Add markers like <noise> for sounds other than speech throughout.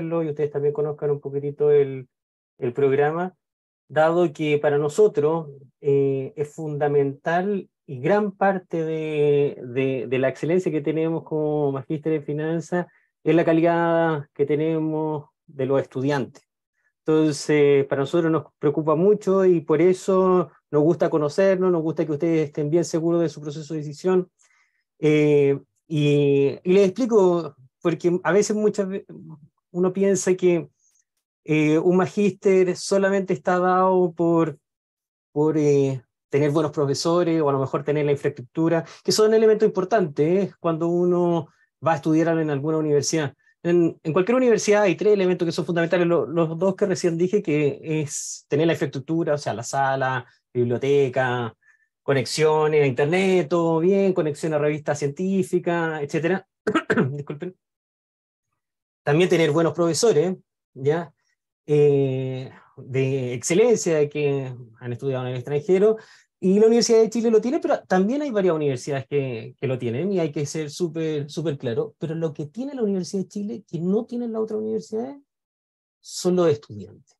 y ustedes también conozcan un poquitito el, el programa, dado que para nosotros eh, es fundamental y gran parte de, de, la excelencia que tenemos como magíster en finanzas es la calidad que tenemos de los estudiantes. Entonces, para nosotros nos preocupa mucho y por eso nos gusta conocernos, nos gusta que ustedes estén bien seguros de su proceso de decisión. Eh, y, y les explico, porque a veces, muchas, uno piensa que eh, un magíster solamente está dado por, por eh, tener buenos profesores o a lo mejor tener la infraestructura, que son elementos importantes ¿eh? cuando uno va a estudiar en alguna universidad. En, cualquier universidad hay tres elementos que son fundamentales, los dos que recién dije, que es tener la infraestructura, o sea, la sala, biblioteca, conexión a internet, todo bien, conexión a revistas científicas, etc. <coughs> Disculpen. También tener buenos profesores, ¿ya? Eh, de excelencia que han estudiado en el extranjero. Y la Universidad de Chile lo tiene, pero también hay varias universidades que, que lo tienen y hay que ser súper súper claro. Pero lo que tiene la Universidad de Chile, que no tiene la otra universidad son los estudiantes.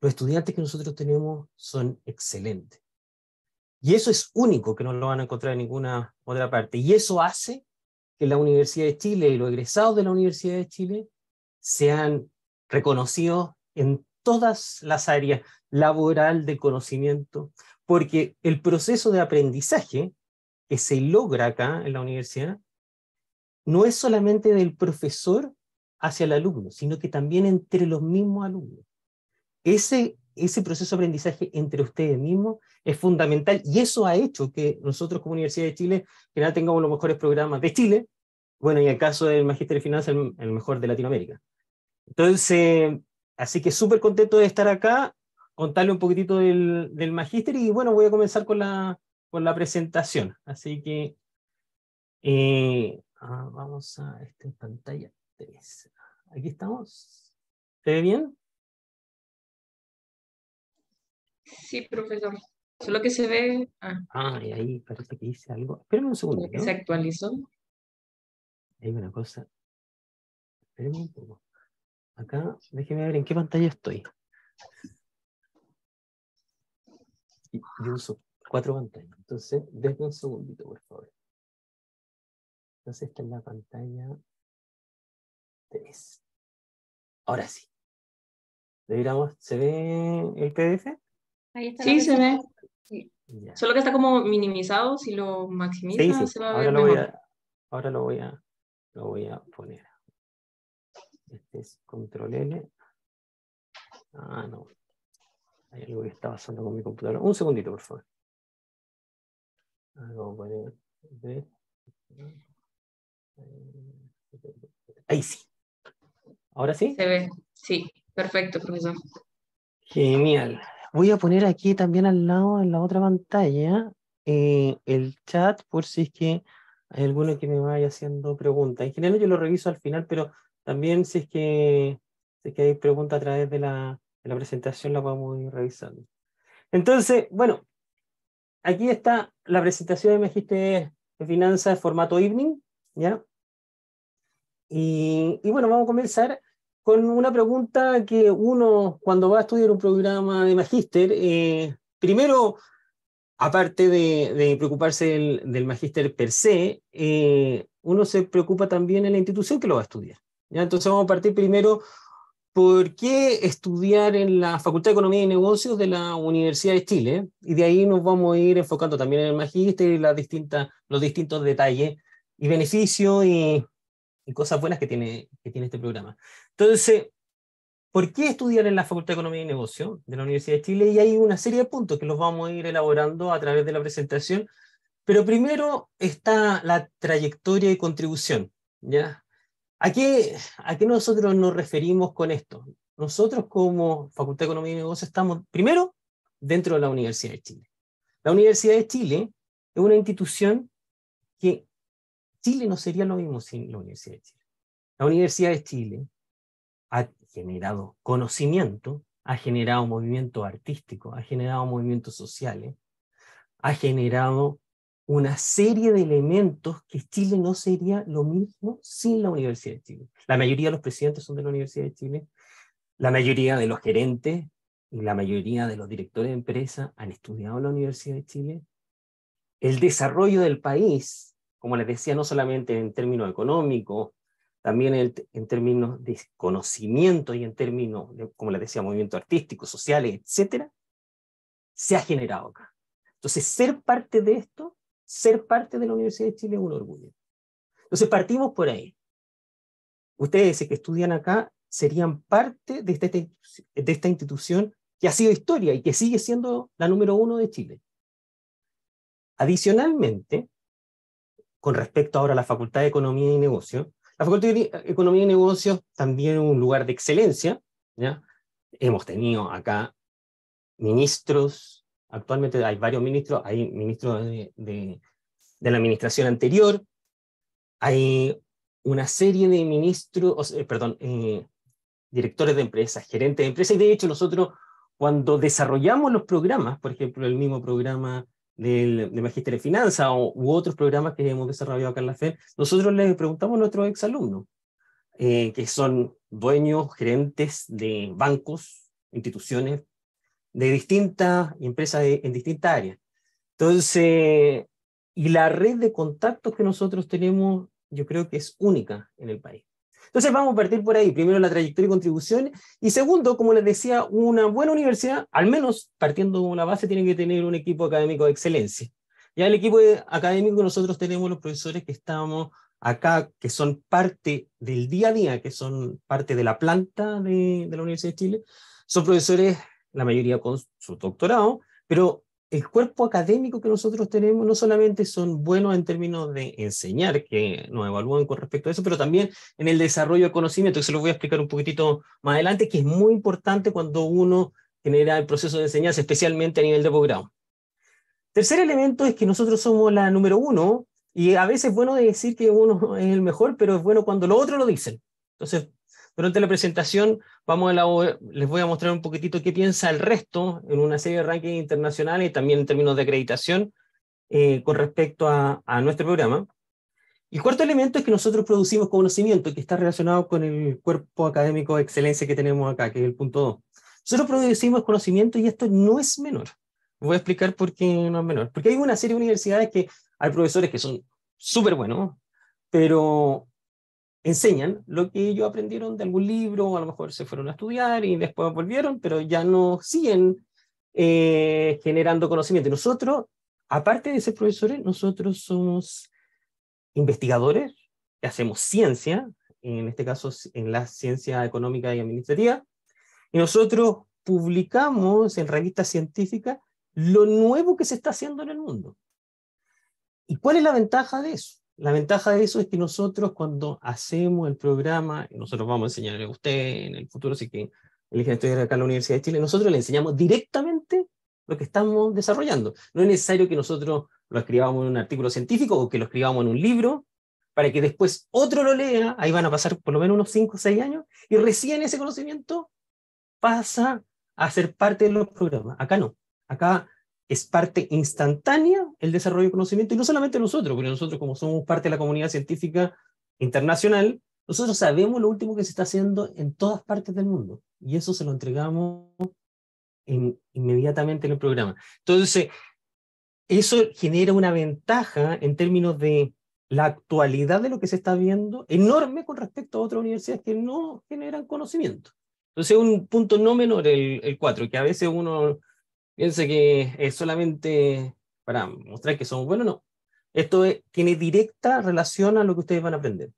Los estudiantes que nosotros tenemos son excelentes. Y eso es único que no lo van a encontrar en ninguna otra parte. Y eso hace que la Universidad de Chile y los egresados de la Universidad de Chile sean reconocidos en todas las áreas laboral de conocimiento, porque el proceso de aprendizaje que se logra acá en la universidad no es solamente del profesor hacia el alumno, sino que también entre los mismos alumnos. Ese ese proceso de aprendizaje entre ustedes mismos es fundamental y eso ha hecho que nosotros como Universidad de Chile que nada tengamos los mejores programas de Chile, bueno, y en el caso del Magíster de Finanzas, el, mejor de Latinoamérica. Entonces, así que súper contento de estar acá, contarle un poquitito del, del Magíster y bueno, voy a comenzar con la, con la presentación. Así que eh, ah, vamos a esta pantalla 3. Aquí estamos. ¿se ve bien? Sí, profesor. Solo que se ve. Ah, ah y ahí parece que dice algo. Espérame un segundo. ¿Se actualizó? Hay una cosa. Espérame un poco. Acá, déjeme ver en qué pantalla estoy. Yo uso cuatro pantallas. Entonces, déjeme un segundito, por favor. Entonces, esta en la pantalla 3. Ahora sí. Deberíamos. ¿Se ve el PDF? Ahí está. Sí, se ve. Solo que está como minimizado, si lo maximiza se va a ahora lo Voy a, ahora lo voy a, poner. Este es control L. Ah, no. Hay algo que está pasando con mi computadora. Un segundito, por favor. Ah, ahí sí. ¿Ahora sí? Se ve, sí. Perfecto, profesor. Genial. Voy a poner aquí también al lado, en la otra pantalla, eh, el chat por si es que hay alguno que me vaya haciendo preguntas. En general yo lo reviso al final, pero también si es que, si hay preguntas a través de la, la presentación la vamos a ir revisando. Entonces, bueno, aquí está la presentación de Mejiste de Finanzas de formato evening, ¿ya? y, bueno, vamos a comenzar con una pregunta que uno cuando va a estudiar un programa de magíster, eh, primero, aparte de, preocuparse del, magíster per se, eh, uno se preocupa también en la institución que lo va a estudiar. ¿ya? Entonces vamos a partir primero, ¿por qué estudiar en la Facultad de Economía y Negocios de la Universidad de Chile? Y de ahí nos vamos a ir enfocando también en el magíster y las los distintos detalles y beneficios y, cosas buenas que tiene, que tiene este programa. Entonces, ¿por qué estudiar en la Facultad de Economía y Negocio de la Universidad de Chile? Y hay una serie de puntos que los vamos a ir elaborando a través de la presentación, pero primero está la trayectoria y contribución, ¿ya? ¿A qué, ¿A qué nosotros nos referimos con esto? Nosotros como Facultad de Economía y Negocios estamos primero dentro de la Universidad de Chile. La Universidad de Chile es una institución que Chile no sería lo mismo sin la Universidad de Chile. La Universidad de Chile ha generado conocimiento, ha generado movimiento artístico, ha generado movimientos sociales, ha generado una serie de elementos que Chile no sería lo mismo sin la Universidad de Chile. La mayoría de los presidentes son de la Universidad de Chile, la mayoría de los gerentes y la mayoría de los directores de empresa han estudiado en la Universidad de Chile. El desarrollo del país, como les decía, no solamente en términos económicos, también en, términos de conocimiento y en términos, como les decía, movimientos artísticos, sociales, etcétera, se ha generado acá. Entonces, ser parte de esto, ser parte de la Universidad de Chile es un orgullo. Entonces, partimos por ahí. Ustedes que estudian acá serían parte de esta, de esta institución que ha sido historia y que sigue siendo la número uno de Chile. Adicionalmente, con respecto ahora a la Facultad de Economía y Negocio, la Facultad de Economía y Negocios también es un lugar de excelencia. ¿ya? Hemos tenido acá ministros, actualmente hay varios ministros, hay ministros de, la administración anterior, hay una serie de ministros, eh, perdón, eh, directores de empresas, gerentes de empresas, y de hecho nosotros cuando desarrollamos los programas, por ejemplo, el mismo programa del, Magisterio de Finanzas u otros programas que hemos desarrollado acá en la FED, nosotros les preguntamos a nuestros exalumnos, eh, que son dueños, gerentes de bancos, instituciones, de distintas empresas en distintas áreas. Entonces, y la red de contactos que nosotros tenemos, yo creo que es única en el país. Entonces vamos a partir por ahí, primero la trayectoria y contribución, y segundo, como les decía, una buena universidad, al menos partiendo de una base, tiene que tener un equipo académico de excelencia. Ya el equipo académico, nosotros tenemos los profesores que estamos acá, que son parte del día a día, que son parte de la planta de, de la Universidad de Chile, son profesores, la mayoría con su doctorado, pero el cuerpo académico que nosotros tenemos no solamente son buenos en términos de enseñar, que nos evalúan con respecto a eso, pero también en el desarrollo de conocimiento, que se lo voy a explicar un poquitito más adelante, que es muy importante cuando uno genera el proceso de enseñanza, especialmente a nivel de posgrado. Tercer elemento es que nosotros somos la número uno, y a veces es bueno decir que uno es el mejor, pero es bueno cuando los otros lo dicen. Entonces, durante la presentación vamos a la, les voy a mostrar un poquitito qué piensa el resto en una serie de rankings internacionales y también en términos de acreditación eh, con respecto a, nuestro programa. Y cuarto elemento es que nosotros producimos conocimiento que está relacionado con el cuerpo académico de excelencia que tenemos acá, que es el punto 2. Nosotros producimos conocimiento y esto no es menor. Voy a explicar por qué no es menor. Porque hay una serie de universidades que hay profesores que son súper buenos, pero enseñan lo que ellos aprendieron de algún libro, o a lo mejor se fueron a estudiar y después volvieron, pero ya no siguen eh, generando conocimiento. Nosotros, aparte de ser profesores, nosotros somos investigadores, hacemos ciencia, en este caso en la ciencia económica y administrativa, y nosotros publicamos en revistas científicas lo nuevo que se está haciendo en el mundo. ¿Y cuál es la ventaja de eso? La ventaja de eso es que nosotros cuando hacemos el programa, nosotros vamos a enseñarle a usted en el futuro, si que eligen estudiar acá en la Universidad de Chile, nosotros le enseñamos directamente lo que estamos desarrollando. No es necesario que nosotros lo escribamos en un artículo científico o que lo escribamos en un libro para que después otro lo lea, ahí van a pasar por lo menos unos 5 o 6 años, y recién ese conocimiento pasa a ser parte de los programas. Acá no. Acá es parte instantánea el desarrollo de conocimiento, y no solamente nosotros, porque nosotros como somos parte de la comunidad científica internacional, nosotros sabemos lo último que se está haciendo en todas partes del mundo, y eso se lo entregamos inmediatamente en el programa. Entonces, eso genera una ventaja en términos de la actualidad de lo que se está viendo enorme con respecto a otras universidades que no generan conocimiento. Entonces, un punto no menor el 4, que a veces uno Piense que es solamente para mostrar que somos buenos, no. Esto tiene directa relación a lo que ustedes van a aprender.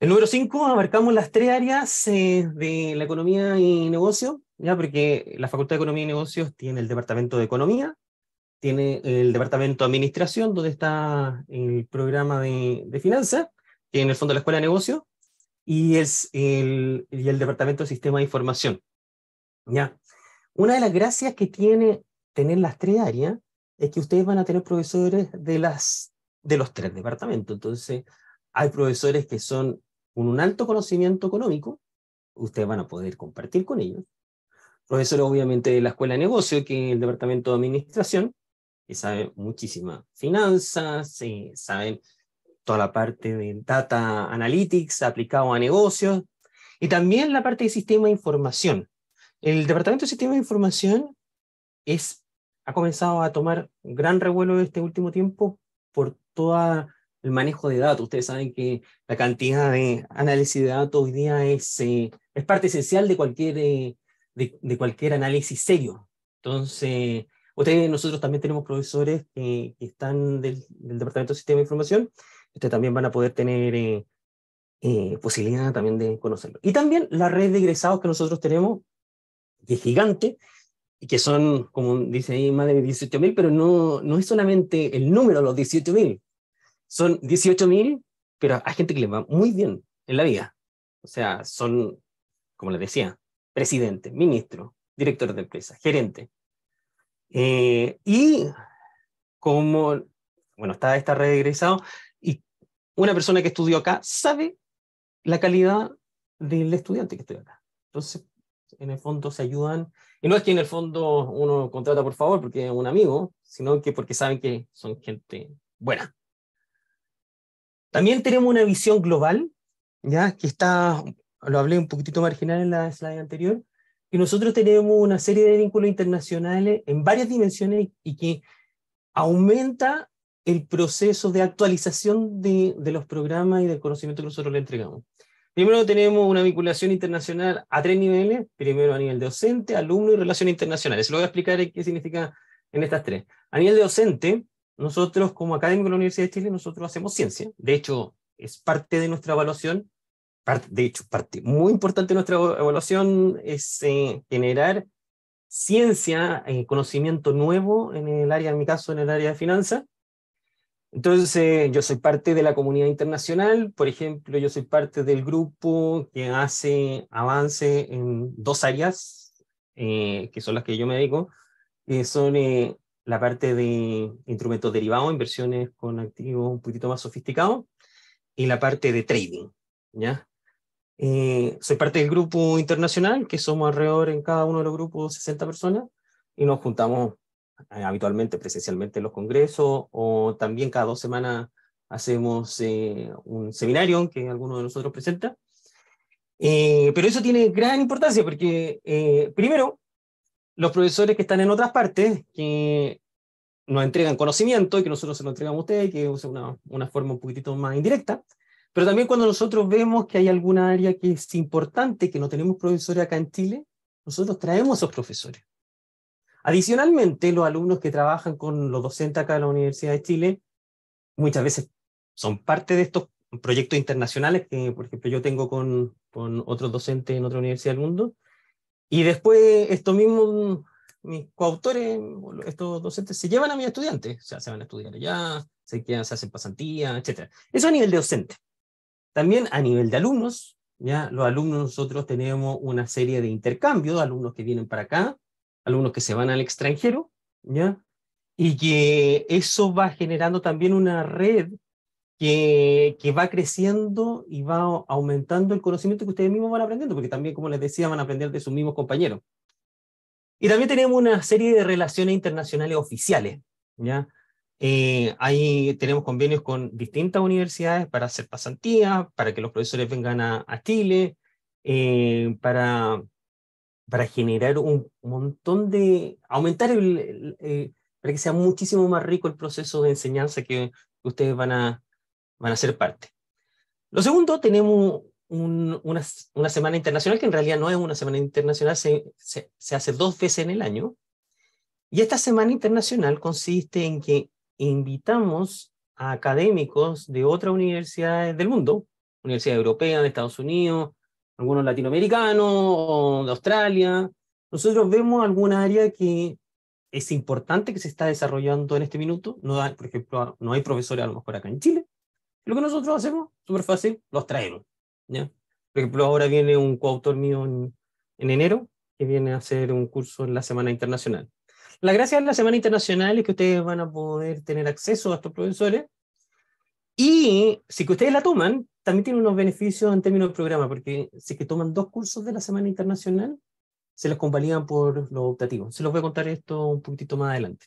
El número 5, abarcamos las tres áreas eh, de la economía y negocio, ya porque la Facultad de Economía y Negocios tiene el Departamento de Economía, tiene el Departamento de Administración, donde está el programa de, de finanzas, que en el fondo de la Escuela de Negocios, y, es el, y el Departamento de Sistema de Información. ¿ya? Una de las gracias que tiene tener las tres áreas es que ustedes van a tener profesores de, las, de los tres departamentos. Entonces, hay profesores que son con un alto conocimiento económico, ustedes van a poder compartir con ellos. Profesores, obviamente, de la Escuela de Negocios, que es el Departamento de Administración, que saben muchísimas finanzas, saben toda la parte de data analytics aplicado a negocios, y también la parte de sistema de información, el Departamento de Sistema de Información es, ha comenzado a tomar gran revuelo este último tiempo por todo el manejo de datos. Ustedes saben que la cantidad de análisis de datos hoy día es, eh, es parte esencial de cualquier, eh, de, de, cualquier análisis serio. Entonces, ustedes, nosotros también tenemos profesores que, están del, Departamento de Sistema de Información. Ustedes también van a poder tener... Eh, posibilidad también de conocerlo. Y también la red de egresados que nosotros tenemos, que es gigante, y que son, como dice ahí, más de 18.000, pero no, no es solamente el número, los 18.000, son 18.000, pero hay gente que le va muy bien en la vida. O sea, son, como les decía, presidente, ministro, director de empresa, gerente. Eh, y como, bueno, está, está regresado, y una persona que estudió acá sabe la calidad del estudiante que estudió acá. Entonces, en el fondo se ayudan. Y no es que en el fondo uno contrata por favor porque es un amigo, sino que porque saben que son gente buena. También tenemos una visión global, ya que está, lo hablé un poquitito marginal en la slide anterior, que nosotros tenemos una serie de vínculos internacionales en varias dimensiones y que aumenta el proceso de actualización de los programas y del conocimiento que nosotros le entregamos. Primero tenemos una vinculación internacional a tres niveles. Primero a nivel docente, alumno y relaciones internacionales. Se lo voy a explicar qué significa en estas tres. A nivel de docente, nosotros como académicos de la Universidad de Chile, nosotros hacemos ciencia. De hecho, es parte de nuestra evaluación. Parte, de hecho, parte muy importante de nuestra evaluación es eh, generar ciencia, eh, conocimiento nuevo en el área, en mi caso, en el área de finanzas, entonces, eh, yo soy parte de la comunidad internacional, por ejemplo, yo soy parte del grupo que hace avance en dos áreas, eh, que son las que yo me dedico, que son eh, la parte de instrumentos derivados, inversiones con activos un poquito más sofisticados, y la parte de trading, ¿ya? soy parte del grupo internacional, que somos alrededor en cada uno de los grupos 60 personas, y nos juntamos eh, habitualmente presencialmente en los congresos o también cada dos semanas hacemos eh, un seminario que alguno de nosotros presenta. Eh, pero eso tiene gran importancia porque, primero, los profesores que están en otras partes, que nos entregan conocimiento y que nosotros se lo entregamos a ustedes, que es una, una forma un poquitito más indirecta, pero también cuando nosotros vemos que hay alguna área que es importante, que no tenemos profesores acá en Chile, nosotros traemos a esos profesores. Adicionalmente, los alumnos que trabajan con los docentes acá de la Universidad de Chile muchas veces son parte de estos proyectos internacionales que, por ejemplo, yo tengo con, con otros docentes en otra universidad del mundo. Y después estos mismos, mis coautores, estos docentes, se llevan a mis estudiantes, o sea, se van a estudiar allá, se, quedan, se hacen pasantías, etc. Eso a nivel de docente. También a nivel de alumnos, ya los alumnos nosotros tenemos una serie de intercambios, alumnos que vienen para acá, alumnos que se van al extranjero, ¿ya? Y que eso va generando también una red que, que, va creciendo y va aumentando el conocimiento que ustedes mismos van aprendiendo, porque también, como les decía, van a aprender de sus mismos compañeros. Y también tenemos una serie de relaciones internacionales oficiales, ¿ya? Eh, ahí tenemos convenios con distintas universidades para hacer pasantías, para que los profesores vengan a, Chile, eh, para para generar un montón de, aumentar el, eh, para que sea muchísimo más rico el proceso de enseñanza que ustedes van a, van a ser parte. Lo segundo, tenemos una, una, semana internacional, que en realidad no es una semana internacional, se, se, se, hace dos veces en el año. Y esta semana internacional consiste en que invitamos a académicos de otras universidades del mundo, universidades europeas, de Estados Unidos, algunos latinoamericanos o de Australia, nosotros vemos alguna área que es importante que se está desarrollando en este minuto. No por ejemplo, no hay profesores a lo mejor acá en Chile. Lo que nosotros hacemos, súper fácil, los traemos. ¿ya? Por ejemplo, ahora viene un coautor mío en, enero, que viene a hacer un curso en la Semana Internacional. La gracia de la Semana Internacional es que ustedes van a poder tener acceso a estos profesores y si que ustedes la toman, también tiene unos beneficios en términos de programa, porque si que toman dos cursos de la Semana Internacional, se los convalidan por los optativos. Se los voy a contar esto un poquitito más adelante.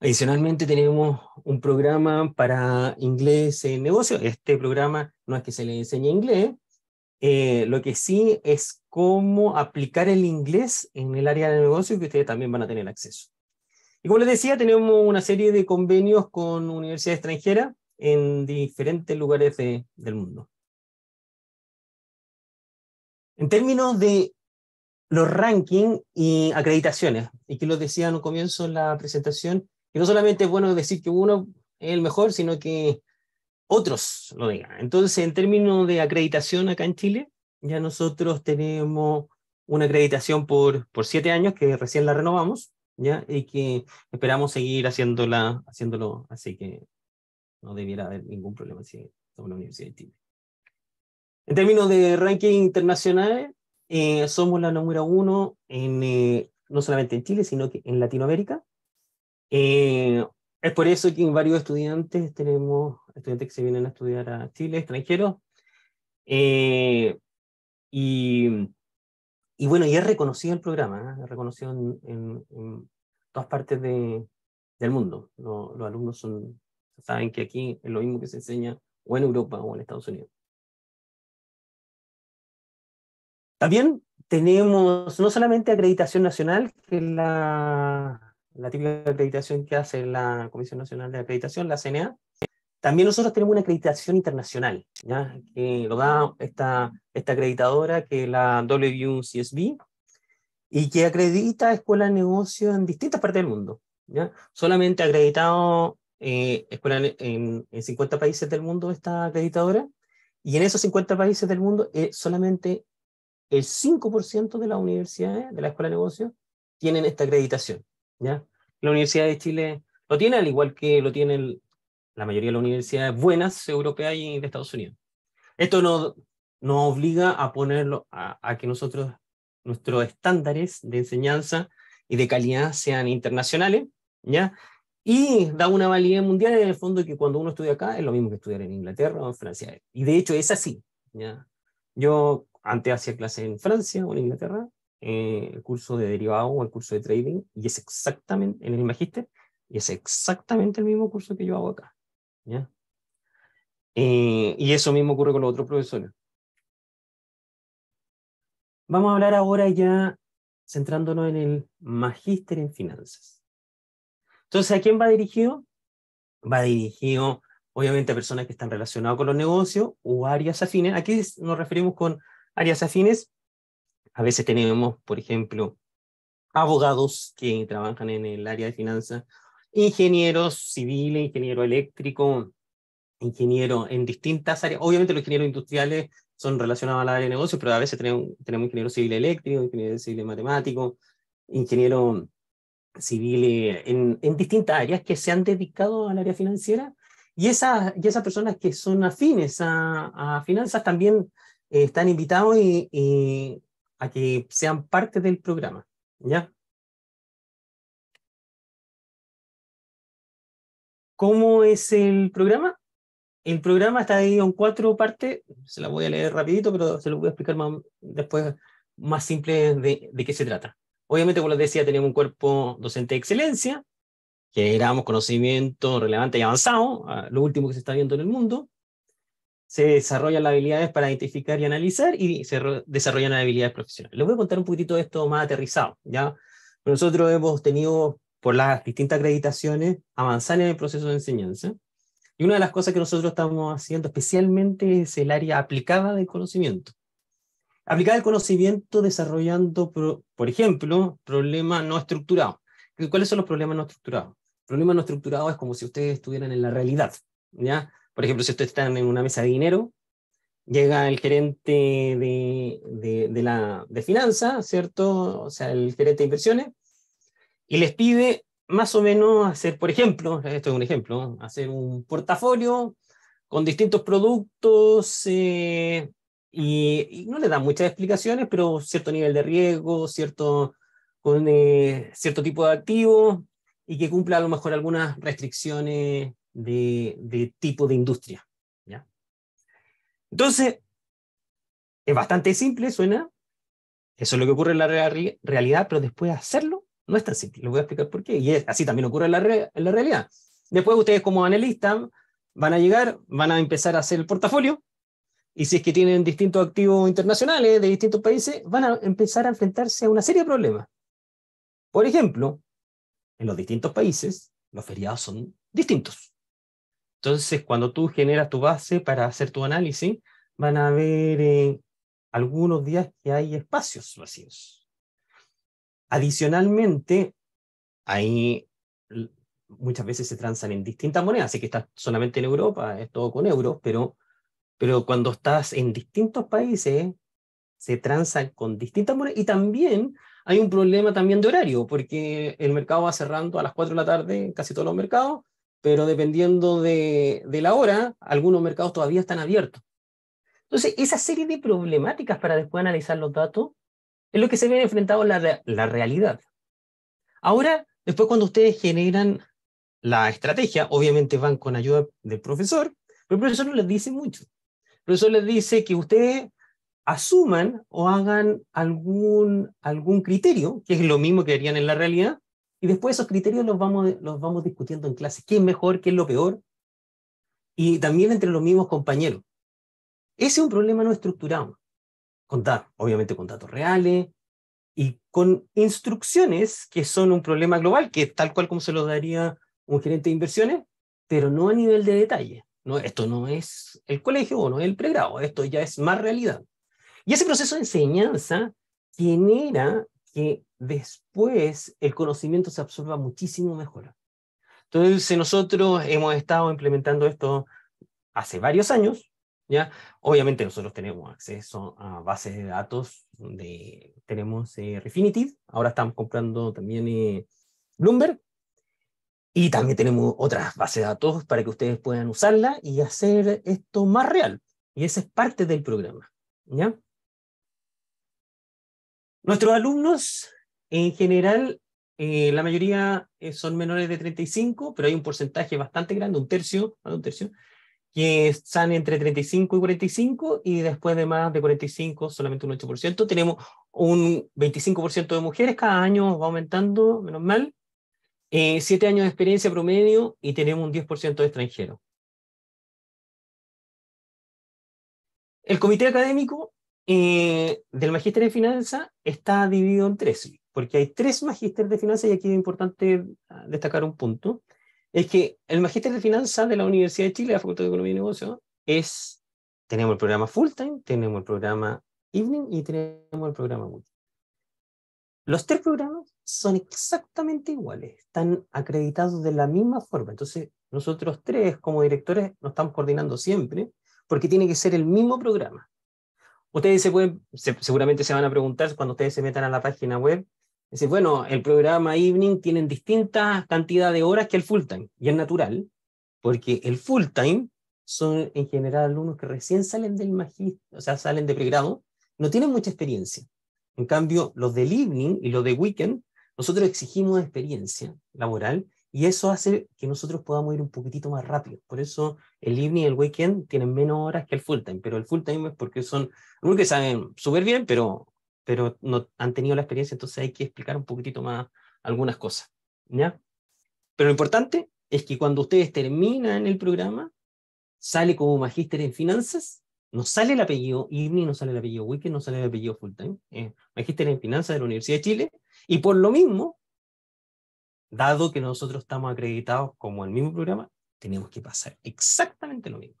Adicionalmente tenemos un programa para inglés en negocio. Este programa no es que se le enseñe inglés, eh, lo que sí es cómo aplicar el inglés en el área de negocio que ustedes también van a tener acceso. Y como les decía, tenemos una serie de convenios con universidades extranjeras en diferentes lugares de, del mundo. En términos de los rankings y acreditaciones, y que lo decía en un comienzo en la presentación, que no solamente es bueno decir que uno es el mejor, sino que otros lo digan. Entonces, en términos de acreditación acá en Chile, ya nosotros tenemos una acreditación por, por siete años que recién la renovamos, ¿ya? Y que esperamos seguir haciéndola, haciéndolo así que no debiera haber ningún problema si somos la Universidad de Chile. En términos de ranking internacional, eh, somos la número uno en, eh, no solamente en Chile, sino que en Latinoamérica. Eh, es por eso que en varios estudiantes tenemos estudiantes que se vienen a estudiar a Chile, extranjeros. Y, y, bueno, y es reconocido el programa, es reconocido en, todas partes de, del mundo. los alumnos son saben que aquí es lo mismo que se enseña o en Europa o en Estados Unidos. También tenemos no solamente acreditación nacional, que es la, la típica acreditación que hace la Comisión Nacional de Acreditación, la CNA, también nosotros tenemos una acreditación internacional, ¿ya? que lo da esta, esta acreditadora, que es la WCSB, y que acredita escuelas de negocio en distintas partes del mundo. ¿ya? Solamente acreditado eh, en, 50 países del mundo Está acreditadora, y en esos 50 países del mundo eh, solamente el 5% de las universidades, de la escuela de negocios, tienen esta acreditación. La Universidad de Chile lo tiene, al igual que lo tienen la mayoría de las universidades buenas europeas y de Estados Unidos. Esto nos no obliga a ponerlo, a, que nosotros, nuestros estándares de enseñanza y de calidad sean internacionales, ¿ya? Y da una validez mundial en el fondo que cuando uno estudia acá es lo mismo que estudiar en Inglaterra o en Francia. Y de hecho es así. ¿ya? Yo antes hacía clases en Francia o en Inglaterra, eh, el curso de derivado o el curso de trading, y es exactamente, en el magíster, y es exactamente el mismo curso que yo hago acá. ¿ya? Eh, y eso mismo ocurre con los otros profesores. Vamos a hablar ahora ya centrándonos en el magíster en finanzas. Entonces, ¿a quién va dirigido? Va dirigido, obviamente, a personas que están relacionadas con los negocios o áreas afines. Aquí nos referimos con áreas afines. A veces tenemos, por ejemplo, abogados que trabajan en el área de finanzas, ingenieros civiles, ingeniero eléctrico, ingeniero en distintas áreas. Obviamente los ingenieros industriales son relacionados al área de negocios, pero a veces tenemos, tenemos ingeniero civil eléctrico, ingeniero civil matemático, ingeniero civiles eh, en, distintas áreas que se han dedicado al área financiera y esas, y esas personas que son afines a, a finanzas también eh, están invitados y, a que sean parte del programa. ¿ya? ¿Cómo es el programa? El programa está dividido en cuatro partes, se la voy a leer rapidito, pero se lo voy a explicar más, después más simple de, de qué se trata. Obviamente, como les decía, teníamos un cuerpo docente de excelencia, generamos conocimiento relevante y avanzado, lo último que se está viendo en el mundo. Se desarrollan las habilidades para identificar y analizar y se desarrollan las habilidades profesionales. Les voy a contar un poquitito de esto más aterrizado. ¿ya? Nosotros hemos tenido, por las distintas acreditaciones, avanzar en el proceso de enseñanza. Y una de las cosas que nosotros estamos haciendo especialmente es el área aplicada del conocimiento. Aplicar el conocimiento desarrollando, por ejemplo, problemas no estructurados. ¿Cuáles son los problemas no estructurados? Problemas no estructurados es como si ustedes estuvieran en la realidad. ¿ya? Por ejemplo, si ustedes están en una mesa de dinero, llega el gerente de, de, la, de finanzas, ¿cierto? O sea, el gerente de inversiones, y les pide más o menos hacer, por ejemplo, esto es un ejemplo, hacer un portafolio con distintos productos eh, y, no le dan muchas explicaciones, pero cierto nivel de riesgo, cierto, con eh, cierto tipo de activo y que cumpla a lo mejor algunas restricciones de, tipo de industria. ¿ya? Entonces, es bastante simple, suena. Eso es lo que ocurre en la realidad, pero después de hacerlo no es tan simple. Les voy a explicar por qué. Y es, así también ocurre en la, en la realidad. Después ustedes como analistas van a llegar, van a empezar a hacer el portafolio, y si es que tienen distintos activos internacionales de distintos países, van a empezar a enfrentarse a una serie de problemas. Por ejemplo, en los distintos países, los feriados son distintos. Entonces, cuando tú generas tu base para hacer tu análisis, van a haber eh, algunos días que hay espacios vacíos. Adicionalmente, ahí muchas veces se transan en distintas monedas, así que está solamente en Europa, es todo con euros, pero pero cuando estás en distintos países, se transan con distintas monedas y también hay un problema también de horario, porque el mercado va cerrando a las 4 de la tarde en casi todos los mercados, pero dependiendo de, la hora, algunos mercados todavía están abiertos. Entonces, esa serie de problemáticas para después analizar los datos es lo que se viene enfrentado la, la realidad. Ahora, después cuando ustedes generan la estrategia, obviamente van con ayuda del profesor, pero el profesor no les dice mucho profesor les dice que ustedes asuman o hagan algún, algún criterio, que es lo mismo que harían en la realidad, y después esos criterios los vamos, los vamos discutiendo en clase. ¿Qué es mejor? ¿Qué es lo peor? Y también entre los mismos compañeros. Ese es un problema no estructurado. Contar, obviamente, con datos reales y con instrucciones que son un problema global, que tal cual como se lo daría un gerente de inversiones, pero no a nivel de detalle. No, esto no es el colegio o no es el pregrado, esto ya es más realidad. Y ese proceso de enseñanza genera que después el conocimiento se absorba muchísimo mejor. Entonces, nosotros hemos estado implementando esto hace varios años, ¿ya? Obviamente nosotros tenemos acceso a bases de datos, donde tenemos eh, Refinitiv, ahora estamos comprando también eh, Bloomberg, y también tenemos otras bases de datos para que ustedes puedan usarla y hacer esto más real. Y esa es parte del programa. ¿ya? Nuestros alumnos, en general, eh, la mayoría eh, son menores de 35, pero hay un porcentaje bastante grande, un tercio, un tercio, que están entre 35 y 45, y después de más de 45, solamente un 8%. Tenemos un 25% de mujeres, cada año va aumentando, menos mal, eh, siete años de experiencia promedio y tenemos un 10% de extranjeros. El comité académico eh, del magíster de finanzas está dividido en tres, porque hay tres magísteres de finanzas y aquí es importante ah, destacar un punto, es que el magíster de finanzas de la Universidad de Chile, la Facultad de Economía y Negocios, es, tenemos el programa full time, tenemos el programa evening y tenemos el programa multi. Los tres programas son exactamente iguales, están acreditados de la misma forma. Entonces, nosotros tres como directores nos estamos coordinando siempre porque tiene que ser el mismo programa. Ustedes se pueden, seguramente se van a preguntar cuando ustedes se metan a la página web, decir, bueno, el programa Evening tienen distintas cantidad de horas que el full time, y es natural, porque el full time son en general alumnos que recién salen del magíster, o sea, salen de pregrado, no tienen mucha experiencia. En cambio, los del evening y los de weekend, nosotros exigimos experiencia laboral y eso hace que nosotros podamos ir un poquitito más rápido. Por eso el evening y el weekend tienen menos horas que el full time, pero el full time es porque son algunos que saben súper bien, pero, pero no han tenido la experiencia, entonces hay que explicar un poquitito más algunas cosas. ¿ya? Pero lo importante es que cuando ustedes terminan el programa, sale como magíster en finanzas no sale el apellido Ibni, no sale el apellido Wiki, no sale el apellido time. Eh, magíster en Finanzas de la Universidad de Chile. Y por lo mismo, dado que nosotros estamos acreditados como el mismo programa, tenemos que pasar exactamente lo mismo.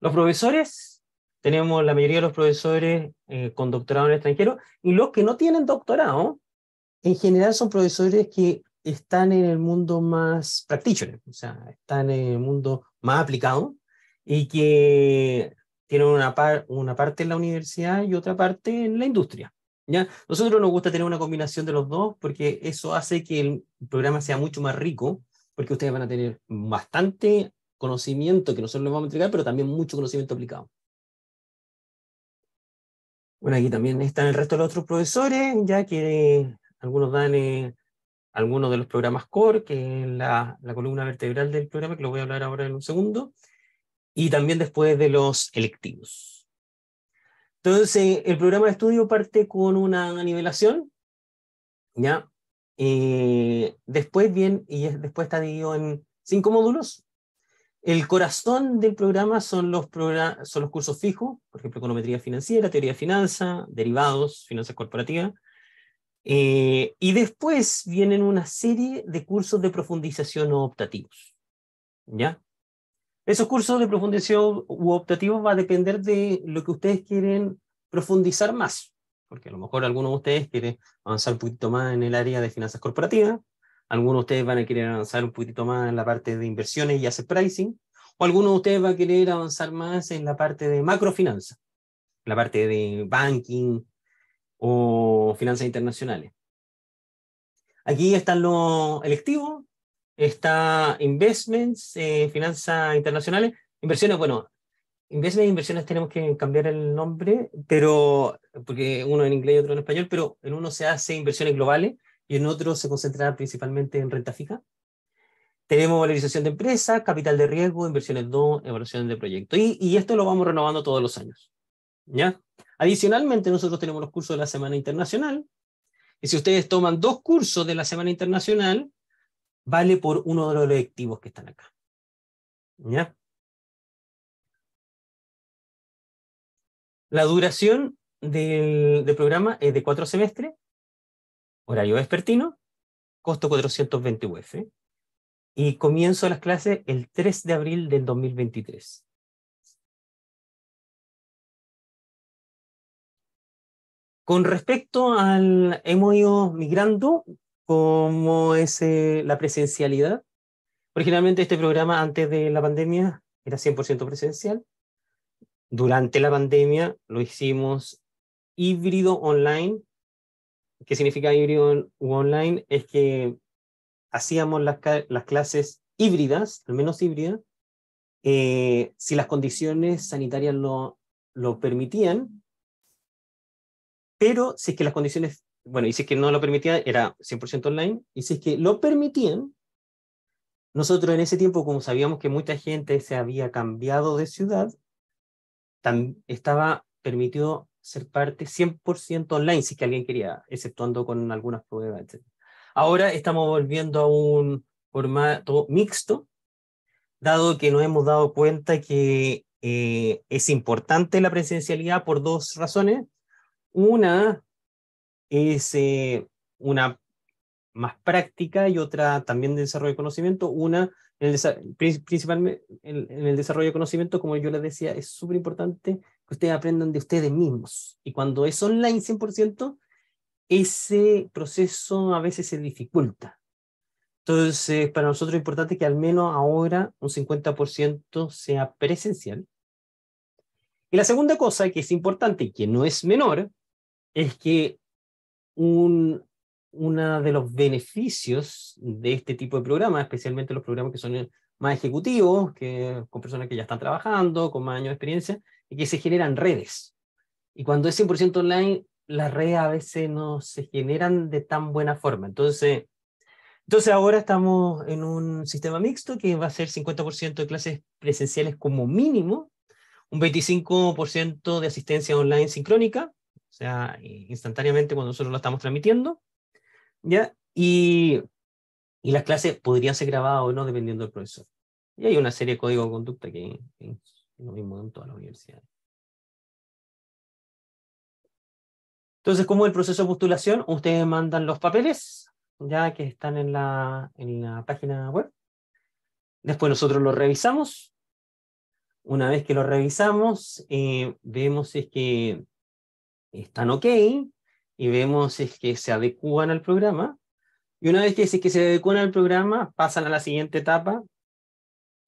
Los profesores, tenemos la mayoría de los profesores eh, con doctorado en extranjero y los que no tienen doctorado, en general son profesores que están en el mundo más practitioner, o sea, están en el mundo más aplicado y que tienen una, parte en la universidad y otra parte en la industria. ¿ya? Nosotros nos gusta tener una combinación de los dos porque eso hace que el programa sea mucho más rico, porque ustedes van a tener bastante conocimiento que nosotros les vamos a entregar, pero también mucho conocimiento aplicado. Bueno, aquí también están el resto de los otros profesores, ya que algunos dan eh, algunos de los programas core, que es la, columna vertebral del programa, que lo voy a hablar ahora en un segundo, y también después de los electivos. Entonces, el programa de estudio parte con una nivelación, ¿ya? Eh, después, bien, y después está dividido en cinco módulos. El corazón del programa son los, son los cursos fijos, por ejemplo, econometría financiera, teoría de finanzas, derivados, finanzas corporativas, eh, y después vienen una serie de cursos de profundización o optativos. ¿Ya? Esos cursos de profundización u optativos va a depender de lo que ustedes quieren profundizar más, porque a lo mejor algunos de ustedes quieren avanzar un poquito más en el área de finanzas corporativas, algunos de ustedes van a querer avanzar un poquito más en la parte de inversiones y asset pricing, o algunos de ustedes van a querer avanzar más en la parte de macrofinanza, la parte de banking, o finanzas internacionales. Aquí están los electivos, está investments, eh, finanzas internacionales, inversiones, bueno, investments e inversiones tenemos que cambiar el nombre, pero, porque uno en inglés y otro en español, pero en uno se hace inversiones globales y en otro se concentra principalmente en renta fija. Tenemos valorización de empresa, capital de riesgo, inversiones 2, evaluación de proyecto. Y, y, esto lo vamos renovando todos los años. ¿Ya? Adicionalmente, nosotros tenemos los cursos de la Semana Internacional. Y si ustedes toman dos cursos de la Semana Internacional, vale por uno de los electivos que están acá. ¿Ya? La duración del, programa es de cuatro semestres, horario vespertino, costo 420 UF. Y comienzo las clases el 3 de abril del 2023. Con respecto al, hemos ido migrando como es eh, la presencialidad. Originalmente este programa antes de la pandemia era 100% presencial. Durante la pandemia lo hicimos híbrido online. ¿Qué significa híbrido online? Es que hacíamos las, clases híbridas, al menos híbridas, eh, si las condiciones sanitarias lo, lo permitían, pero si es que las condiciones, bueno, y si es que no lo permitían, era 100% online, y si es que lo permitían, nosotros en ese tiempo, como sabíamos que mucha gente se había cambiado de ciudad, estaba permitido ser parte 100% online, si es que alguien quería, exceptuando con algunas pruebas, etc. Ahora estamos volviendo a un formato mixto, dado que nos hemos dado cuenta que eh, es importante la presencialidad por dos razones. Una es eh, una más práctica y otra también de desarrollo de conocimiento. Una, en el, principalmente en, en, el desarrollo de conocimiento, como yo les decía, es súper importante que ustedes aprendan de ustedes mismos. Y cuando es online 100%, ese proceso a veces se dificulta. Entonces, para nosotros es importante que al menos ahora un 50% sea presencial. Y la segunda cosa que es importante y que no es menor es que uno de los beneficios de este tipo de programas, especialmente los programas que son más ejecutivos, que, con personas que ya están trabajando, con más años de experiencia, es que se generan redes. Y cuando es 100% online, las redes a veces no se generan de tan buena forma. Entonces, entonces ahora estamos en un sistema mixto que va a ser 50% de clases presenciales como mínimo, un 25% de asistencia online sincrónica, o sea, instantáneamente cuando nosotros lo estamos transmitiendo, ¿ya? Y, las clases podrían ser grabadas o no dependiendo del profesor. Y hay una serie de código de conducta que es lo mismo en todas las universidades. Entonces, es el proceso de postulación, ustedes mandan los papeles, ya que están en la, en la página web. Después nosotros los revisamos. Una vez que los revisamos, eh, vemos si es que están ok y vemos si es que se adecúan al programa. Y una vez que, que se adecúan al programa, pasan a la siguiente etapa,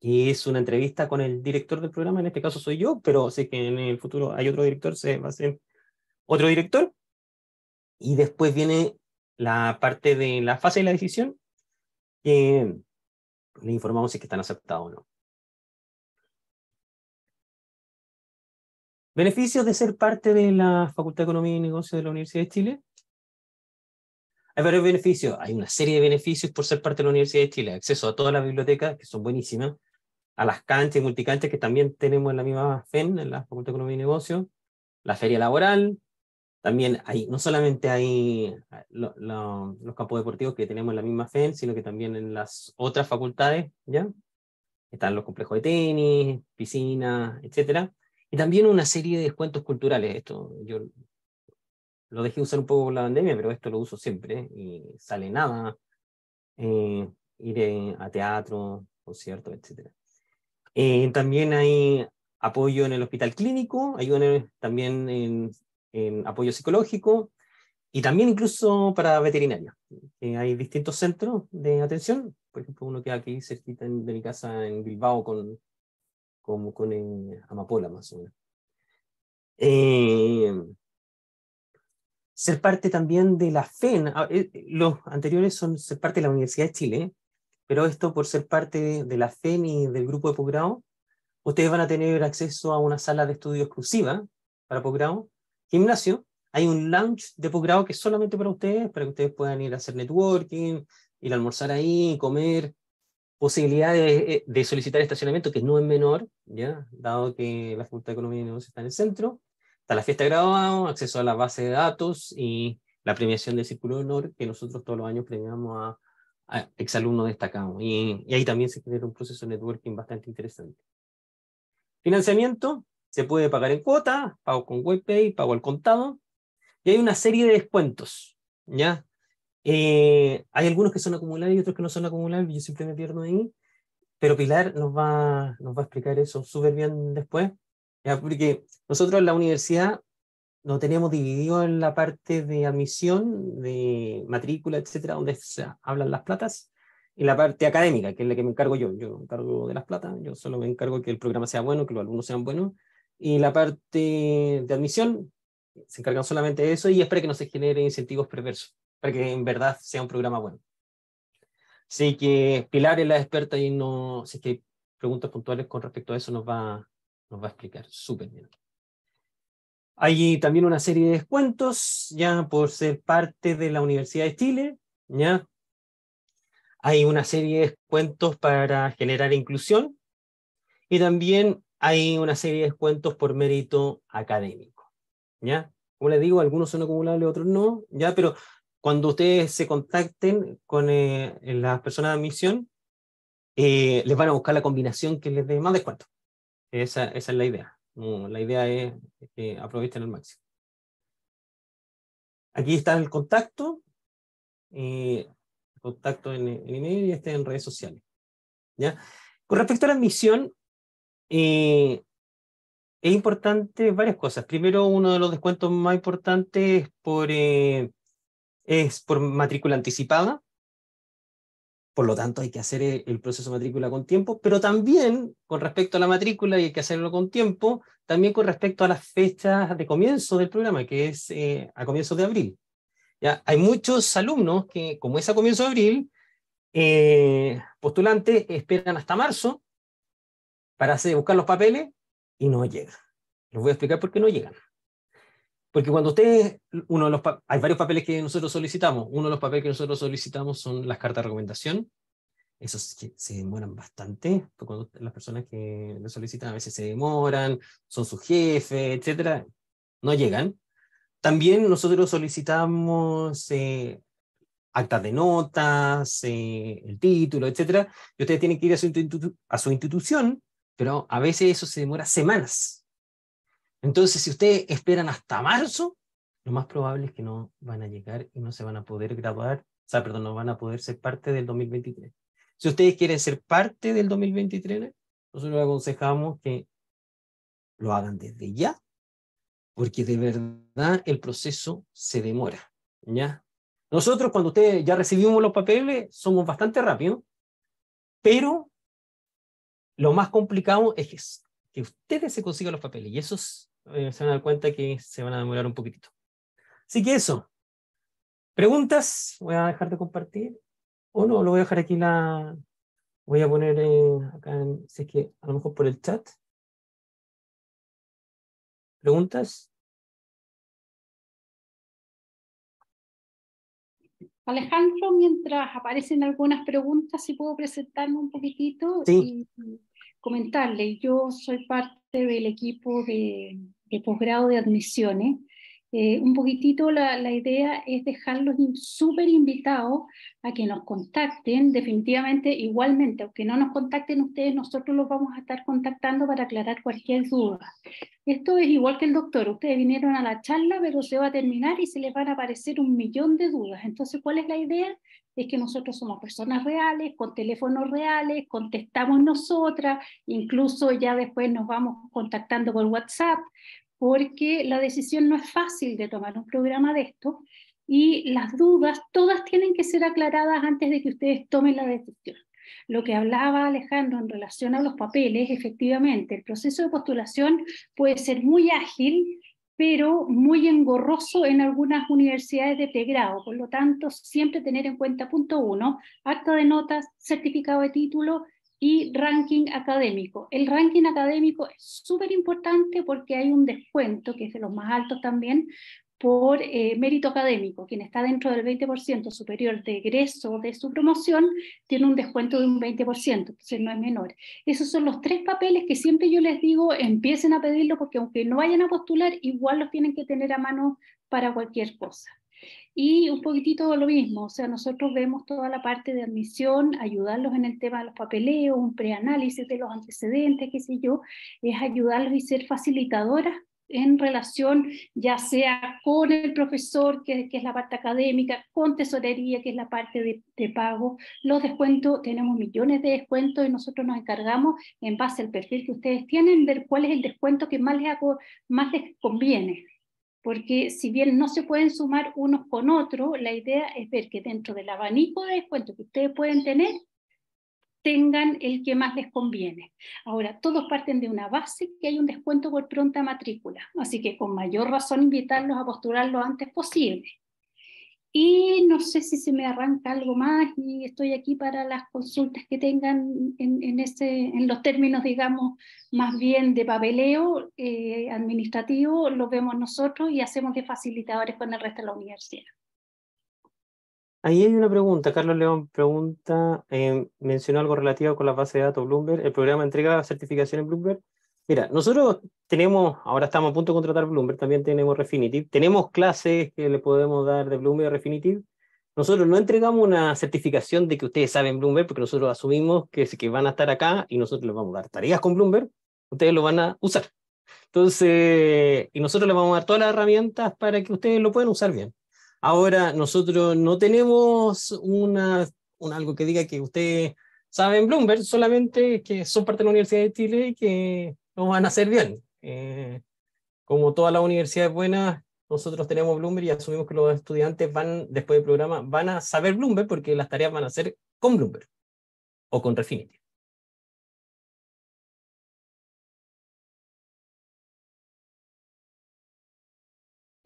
que es una entrevista con el director del programa. En este caso soy yo, pero sé que en el futuro hay otro director, se va a hacer otro director. Y después viene la parte de la fase de la decisión, que le informamos si es que están aceptados o no. Beneficios de ser parte de la Facultad de Economía y Negocios de la Universidad de Chile. Hay varios beneficios, hay una serie de beneficios por ser parte de la Universidad de Chile, acceso a todas las bibliotecas, que son buenísimas, a las canchas y multicanchas que también tenemos en la misma FEN, en la Facultad de Economía y Negocios, la feria laboral, también hay, no solamente hay eh, los campos deportivos que tenemos en la misma FEN, sino que también en las otras facultades, ¿ya? Están los complejos de tenis, piscinas, etcétera. Y también una serie de descuentos culturales. Esto yo lo dejé usar un poco por la pandemia, pero esto lo uso siempre. Y sale nada, eh, ir a teatro, conciertos, etc. Eh, también hay apoyo en el hospital clínico, Hay también en, apoyo psicológico y también incluso para veterinaria. Eh, hay distintos centros de atención, por ejemplo, uno que aquí cerquita de mi casa en Bilbao con como con amapola más o menos. Eh, ser parte también de la FEN, ah, eh, los anteriores son ser parte de la Universidad de Chile, pero esto por ser parte de, la FEN y del grupo de posgrado, ustedes van a tener acceso a una sala de estudio exclusiva para posgrado, gimnasio, hay un lounge de posgrado que es solamente para ustedes, para que ustedes puedan ir a hacer networking, ir a almorzar ahí, comer, posibilidad eh, eh, de, solicitar estacionamiento, que no es menor, ¿ya? dado que la Facultad de Economía y Negocios está en el centro, está la fiesta de graduado, acceso a la base de datos y la premiación del Círculo de Honor, que nosotros todos los años premiamos a, exalumnos destacados. Y, ahí también se genera un proceso de networking bastante interesante. Financiamiento, se puede pagar en cuota, pago con WebPay, pago al contado, y hay una serie de descuentos, ¿ya? Eh, hay algunos que son acumulables y otros que no son acumulables, yo siempre me pierdo ahí, pero Pilar nos va, nos va a explicar eso súper bien después, porque nosotros en la universidad nos teníamos dividido en la parte de admisión, de matrícula, etcétera, donde se hablan las platas, y la parte académica, que es la que me encargo yo. Yo me encargo de las platas, yo solo me encargo que el programa sea bueno, que los alumnos sean buenos. Y la parte de admisión, se encargan solamente de eso y espero que no se generen incentivos perversos para que en verdad sea un programa bueno. Así que Pilar es la experta y no, si es que hay preguntas puntuales con respecto a eso nos va, nos va a explicar súper bien. Hay también una serie de descuentos, ya por ser parte de la Universidad de Chile, ya. Hay una serie de descuentos para generar inclusión y también hay una serie de descuentos por mérito académico, ya. Como les digo, algunos son acumulables, otros no, ya, pero cuando ustedes se contacten con eh, las personas de admisión, eh, les van a buscar la combinación que les dé más descuento. Esa, es la idea. la idea es que eh, aprovechen al máximo. Aquí está el contacto, contacto en, email y este en redes sociales. ¿ya? Con respecto a la admisión, es importante varias cosas. Primero, uno de los descuentos más importantes es por es por matrícula anticipada, por lo tanto hay que hacer eh, el proceso de matrícula con tiempo, pero también con respecto a la matrícula y hay que hacerlo con tiempo, también con respecto a las fechas de comienzo del programa, que es eh, a comienzos de abril. ¿Ya? Hay muchos alumnos que, como es a comienzo de abril, eh, postulantes esperan hasta marzo para hacer, buscar los papeles y no llegan. Les voy a explicar por qué no llegan. Porque cuando ustedes, uno de los hay varios papeles que nosotros solicitamos. Uno de los papeles que nosotros solicitamos son las cartas de recomendación. Esos se demoran bastante, las personas que lo solicitan a veces se demoran, son sus jefes, etcétera, no llegan. También nosotros solicitamos eh, actas de notas, eh, el título, etcétera, y ustedes tienen que ir a su, a su institución, pero a veces eso se demora semanas entonces, si ustedes esperan hasta marzo, lo más probable es que no van a llegar y no se van a poder graduar, o sea, perdón, no van a poder ser parte del 2023. Si ustedes quieren ser parte del 2023, nosotros aconsejamos que lo hagan desde ya, porque de verdad el proceso se demora, ¿ya? Nosotros cuando ustedes ya recibimos los papeles somos bastante rápidos, pero lo más complicado es que, ustedes se consigan los papeles y eso es eh, se van a dar cuenta que se van a demorar un poquitito. Así que eso. ¿Preguntas? Voy a dejar de compartir. O no, lo voy a dejar aquí la... Voy a poner eh, acá, en, si que a lo mejor por el chat. ¿Preguntas? Alejandro, mientras aparecen algunas preguntas, si puedo presentarme un poquitito y comentarle. Yo soy parte del equipo de de posgrado de admisiones. Eh, un poquitito la, la, idea es dejarlos súper invitados a que nos contacten, definitivamente igualmente, aunque no nos contacten ustedes, nosotros los vamos a estar contactando para aclarar cualquier duda. Esto es igual que el doctor, ustedes vinieron a la charla, pero se va a terminar y se les van a aparecer un millón de dudas. Entonces, ¿cuál es la idea? es que nosotros somos personas reales, con teléfonos reales, contestamos nosotras, incluso ya después nos vamos contactando por WhatsApp, porque la decisión no es fácil de tomar un programa de esto y las dudas todas tienen que ser aclaradas antes de que ustedes tomen la decisión. Lo que hablaba Alejandro en relación a los papeles, efectivamente, el proceso de postulación puede ser muy ágil pero muy engorroso en algunas universidades de pregrado. Por lo tanto, siempre tener en cuenta, punto uno, acta de notas, certificado de título y ranking académico. El ranking académico es súper importante porque hay un descuento, que es de los más altos también, por eh, mérito académico. Quien está dentro del 20% superior de egreso de su promoción tiene un descuento de un 20%, entonces no es menor. Esos son los tres papeles que siempre yo les digo, empiecen a pedirlo porque aunque no vayan a postular, igual los tienen que tener a mano para cualquier cosa. Y un poquitito lo mismo, o sea, nosotros vemos toda la parte de admisión, ayudarlos en el tema de los papeleos, un preanálisis de los antecedentes, qué sé yo, es ayudarlos y ser facilitadoras en relación ya sea con el profesor, que, que, es la parte académica, con tesorería, que es la parte de, pago. Los descuentos, tenemos millones de descuentos y nosotros nos encargamos, en base al perfil que ustedes tienen, ver cuál es el descuento que más les, más les conviene. Porque si bien no se pueden sumar unos con otros, la idea es ver que dentro del abanico de descuentos que ustedes pueden tener, tengan el que más les conviene. Ahora, todos parten de una base que hay un descuento por pronta matrícula, así que con mayor razón invitarlos a postular lo antes posible. Y no sé si se me arranca algo más y estoy aquí para las consultas que tengan en, en los términos, digamos, más bien de papeleo eh, administrativo, lo vemos nosotros y hacemos de facilitadores con el resto de la universidad. Ahí hay una pregunta. Carlos León pregunta, em, mencionó algo relativo con la base de datos Bloomberg. El programa entrega certificación en Bloomberg. Mira, nosotros tenemos, ahora estamos a punto de contratar Bloomberg, también tenemos Refinitiv, tenemos clases que le podemos dar de Bloomberg a Refinitiv. Nosotros no entregamos una certificación de que ustedes saben Bloomberg, porque nosotros asumimos que, que van a estar acá y nosotros les vamos a dar tareas con Bloomberg, ustedes lo van a usar. Entonces, y nosotros les vamos a dar todas las herramientas para que ustedes lo puedan usar bien. Ahora, nosotros no tenemos una, algo que diga que usted saben Bloomberg, solamente que son parte de la Universidad de Chile y que lo van a hacer bien. Eh, como todas las universidades buena, nosotros tenemos Bloomberg y asumimos que los estudiantes van, después del programa, van a saber Bloomberg porque las tareas van a ser con Bloomberg o con Refinity.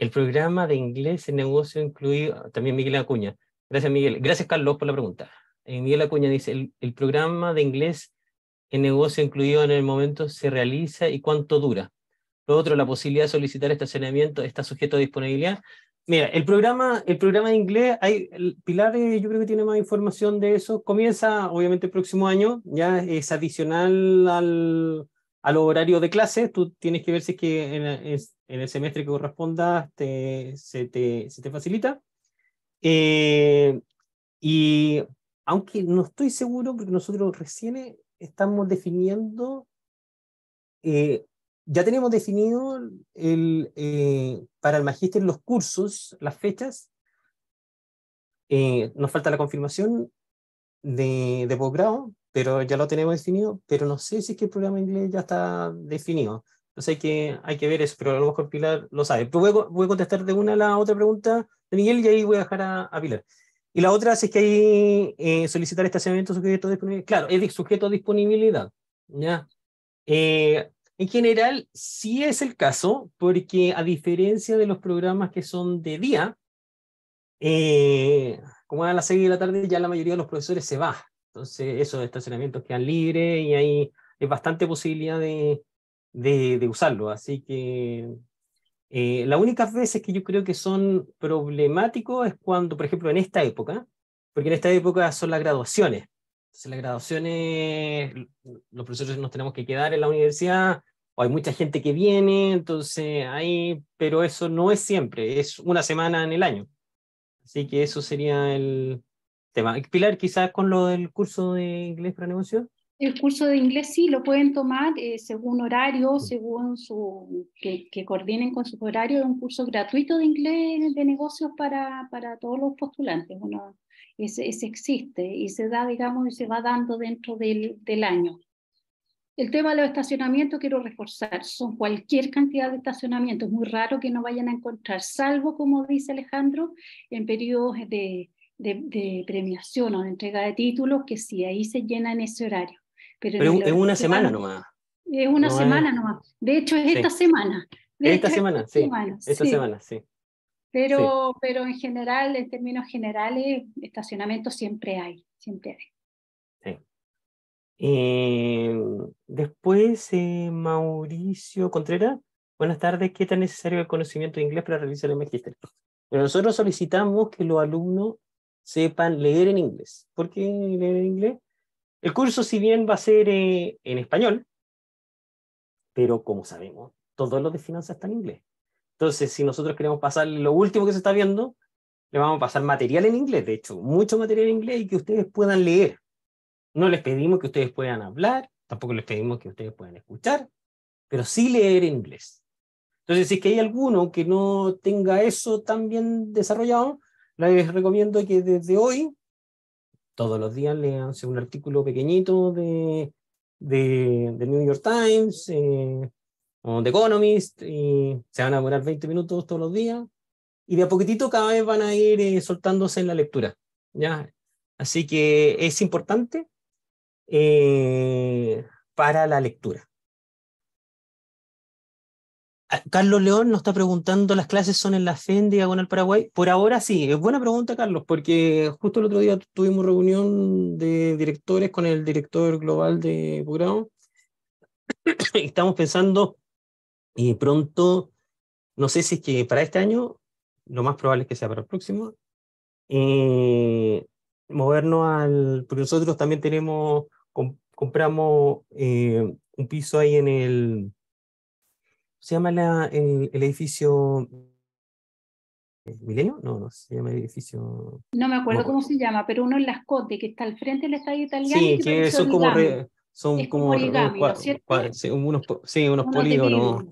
el programa de inglés en negocio incluido, también Miguel Acuña. Gracias, Miguel. Gracias, Carlos, por la pregunta. Eh, Miguel Acuña dice, el, programa de inglés en negocio incluido en el momento se realiza y cuánto dura? Lo otro, la posibilidad de solicitar estacionamiento está sujeto a disponibilidad. Mira, el programa, el programa de inglés, hay, Pilar yo creo que tiene más información de eso. Comienza, obviamente, el próximo año, ya es adicional al, a los horarios de clase, tú tienes que ver si es que en, el semestre que corresponda se, te, facilita. Eh, y aunque no estoy seguro, porque nosotros recién estamos definiendo, eh, ya tenemos definido el, eh, para el magíster los cursos, las fechas. nos falta la confirmación de, de posgrado, pero ya lo tenemos definido, pero no sé si es que el programa inglés ya está definido. Entonces hay que, hay que ver eso, pero a lo mejor Pilar lo sabe. Pero voy a, contestar de una a la otra pregunta de Miguel y ahí voy a dejar a, Pilar. Y la otra, si es que hay eh, solicitar estacionamiento sujeto a disponibilidad. Claro, es sujeto a disponibilidad. ¿ya? Eh, en general, sí es el caso, porque a diferencia de los programas que son de día, eh, como a las 6 de la tarde ya la mayoría de los profesores se bajan. Entonces, esos estacionamientos quedan libres y hay, es bastante posibilidad de, de, usarlo. Así que eh, las únicas veces que yo creo que son problemáticos es cuando, por ejemplo, en esta época, porque en esta época son las graduaciones. Entonces, las graduaciones, los profesores nos tenemos que quedar en la universidad, o hay mucha gente que viene, entonces hay, pero eso no es siempre, es una semana en el año. Así que eso sería el, tema. Pilar, quizás con lo del curso de inglés para negocios. El curso de inglés sí lo pueden tomar eh, según horario, mm. según su, que, que, coordinen con su horario, Es un curso gratuito de inglés de negocios para, para todos los postulantes. Uno, ese, existe y se da, digamos, y se va dando dentro del, del año. El tema de los estacionamientos quiero reforzar. Son cualquier cantidad de estacionamientos. Es muy raro que no vayan a encontrar, salvo, como dice Alejandro, en periodos de, de, premiación o de entrega de títulos, que sí, ahí se llena en ese horario. Pero, es una semana nomás. Es una semana nomás. De hecho, es esta semana. esta semana, sí. esta semana, sí. Pero, pero en general, en términos generales, estacionamiento siempre hay, siempre hay. Em, después, eh, Mauricio Contreras, buenas tardes. ¿Qué tan necesario el conocimiento de inglés para realizar el magisterio? Pero nosotros solicitamos que los alumnos sepan leer en inglés. ¿Por qué leer en inglés? El curso, si bien va a ser eh, en español, pero como sabemos, todos los de finanzas están en inglés. Entonces, si nosotros queremos pasar lo último que se está viendo, le vamos a pasar material en inglés, de hecho, mucho material en inglés y que ustedes puedan leer. No les pedimos que ustedes puedan hablar, tampoco les pedimos que ustedes puedan escuchar, pero sí leer en inglés. Entonces, si es que hay alguno que no tenga eso tan bien desarrollado, les recomiendo que desde hoy, todos los días, leanse un artículo pequeñito de, de, New York Times eh, o de Economist, y se van a demorar 20 minutos todos los días, y de a poquitito cada vez van a ir eh, soltándose en la lectura. ¿ya? Así que es importante eh, para la lectura. Ah, Carlos León nos está preguntando, ¿las clases son en la FEN Diagonal Paraguay? Por ahora sí, es buena pregunta, Carlos, porque justo el otro día tuvimos reunión de directores con el director global de Burano. <coughs> Estamos pensando, y pronto, no sé si es que para este año, lo más probable es que sea para el próximo, eh, movernos al, porque nosotros también tenemos, compramos eh, un piso ahí en el se llama el, el, edificio Milenio? No, no, se llama el edificio... No me acuerdo cómo se llama, pero uno en Las condes que está al frente del Estadio Italiano. Sí, que, son como... son como, sí, unos, sí, unos, polígonos.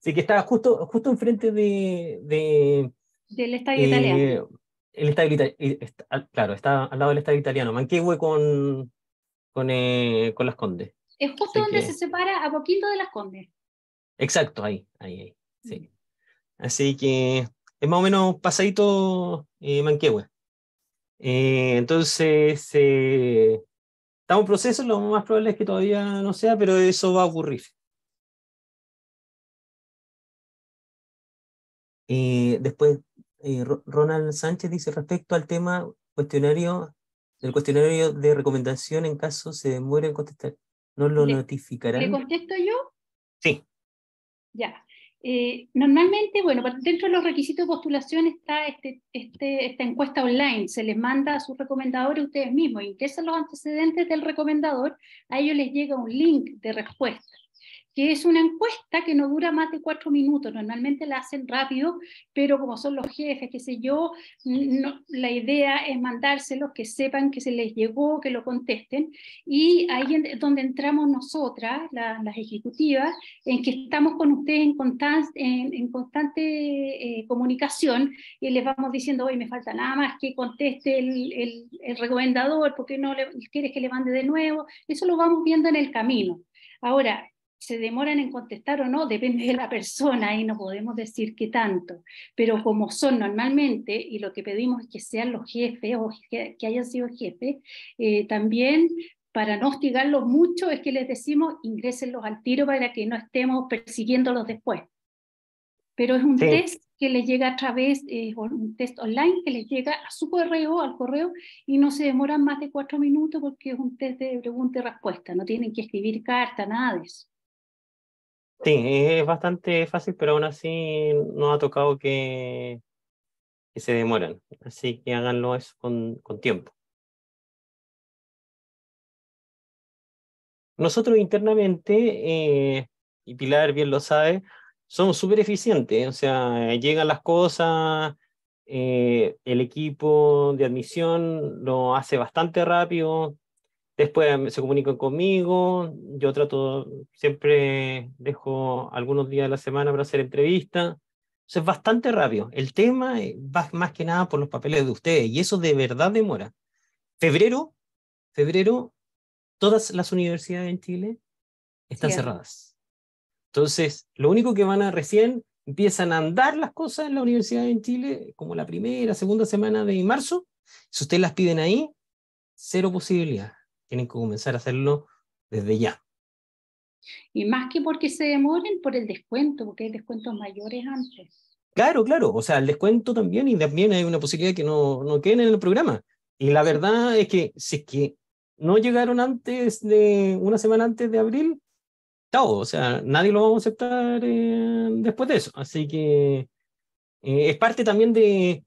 Sí, que está justo, justo enfrente de, del estadio italiano. Eh, el estadio claro, está al lado del estadio italiano, Manquehue con, con, eh, con Las Condes. Es justo donde se separa a poquito de Las Condes. Exacto, ahí, ahí, ahí. Mm. Así que es más o menos pasadito eh, Manquehue. Eh, entonces, eh, estamos está en proceso, lo más probable es que todavía no sea, pero eso va a ocurrir. Eh, después, Ronald Sánchez dice respecto al tema cuestionario, el cuestionario de recomendación en caso se demore en contestar. ¿No lo notificarán? ¿Le contesto yo? Sí. Ya. Eh, normalmente, bueno, dentro de los requisitos de postulación está este, este, esta encuesta online. Se les manda a sus recomendadores ustedes mismos, ingresan los antecedentes del recomendador, a ellos les llega un link de respuesta que es una encuesta que no dura más de cuatro minutos. Normalmente la hacen rápido, pero como son los jefes, qué sé yo, mm, la idea es mandárselos, que sepan que se les llegó, que lo contesten. Y ahí es donde entramos nosotras, las ejecutivas, en que estamos con ustedes en, constante en, constante eh, comunicación y les vamos diciendo, hoy me falta nada más que conteste el, el, el recomendador, porque no quieres que le mande de nuevo. Eso lo vamos viendo en el camino. Ahora, se demoran en contestar o no, depende de la persona y no podemos decir qué tanto, pero como son normalmente, y lo que pedimos es que sean los jefes o que, hayan sido jefes, eh, también para no hostigarlos mucho es que les decimos ingresenlos al tiro para que no estemos persiguiéndolos después. Pero es un test que les llega a través, eh, un test online que les llega a su correo, al correo, y no se demoran más de cuatro minutos porque es un test de pregunta y respuesta, no tienen que escribir carta, nada de eso. Sí, es bastante fácil, pero aún así nos ha tocado que, que se demoran. Así que háganlo con, con tiempo. Nosotros internamente, eh, y Pilar bien lo sabe, somos súper eficientes, o sea, llegan las cosas, eh, el equipo de admisión lo hace bastante rápido, Después em, se comunican conmigo, yo trato, siempre dejo algunos días de la semana para hacer entrevistas. es bastante rápido. El tema eh, va más que nada por los papeles de ustedes y eso de verdad demora. Febrero, febrero, todas las universidades en Chile están cerradas. Entonces, lo único que van a recién empiezan a andar las cosas en la universidad en Chile, como la primera, segunda semana de marzo. Si ustedes las piden ahí, cero posibilidad tienen que comenzar a hacerlo desde ya. Y más que porque se demoren, por el descuento, porque hay descuentos mayores antes. Claro, claro, o sea, el descuento también y también hay una posibilidad que no, no queden en el programa. Y la verdad es que si es que no llegaron antes de una semana antes de abril, todo, o sea, nadie lo va a aceptar eh, después de eso. Así que eh, es parte también de,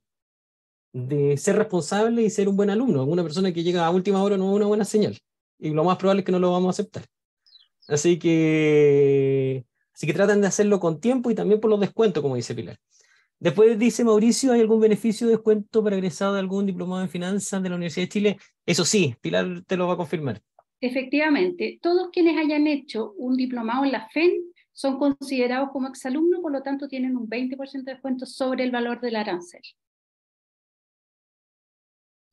de ser responsable y ser un buen alumno. Una persona que llega a última hora no es una buena señal. Y lo más probable es que no lo vamos a aceptar. Así que, así que tratan de hacerlo con tiempo y también por los descuentos, como dice Pilar. Después dice Mauricio, ¿hay algún beneficio de descuento para egresado de algún diplomado en finanzas de la Universidad de Chile? Eso sí, Pilar te lo va a confirmar. Efectivamente, todos quienes hayan hecho un diplomado en la FEN son considerados como exalumnos, por lo tanto tienen un 20% de descuento sobre el valor del arancel.